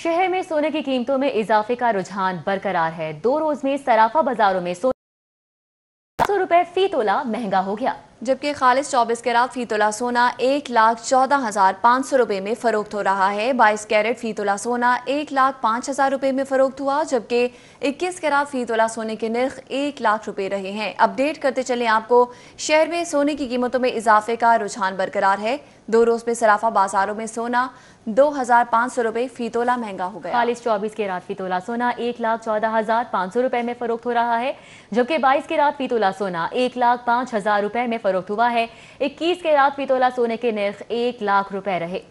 शहर में सोने की कीमतों में इजाफे का रुझान बरकरार है दो रोज में सराफा बाजारों में सोना सौ रुपए फी तोला महंगा हो गया जबकि खालिश चौबीस कैरात फीतोला सोना एक लाख चौदह हज़ार पाँच सौ रुपये में फ़रोख्त हो रहा है बाईस कैरेट फीतोला सोना एक लाख पाँच हज़ार रुपये में फ़रोख्त हुआ जबकि इक्कीस कैरात फीतोला सोने के नर्ख एक लाख रुपये रहे हैं अपडेट करते चले आपको शहर में सोने की कीमतों में इजाफे का रुझान बरकरार है दो रोज़ में सराफा बाजारों में सोना दो हज़ार पाँच सौ रुपये फीतोला महंगा हो गया चालीस चौबीस के रात फीतोला सोना एक लाख चौदह हज़ार पाँच सौ रुपये में फ़रोख्त हो रहा है जबकि बाईस के रात फीतोला सोना एक लाख पाँच हज़ार रुपये में फरोख्त हुआ है इक्कीस के रात पितोला सोने के निर्ख एक लाख रुपए रहे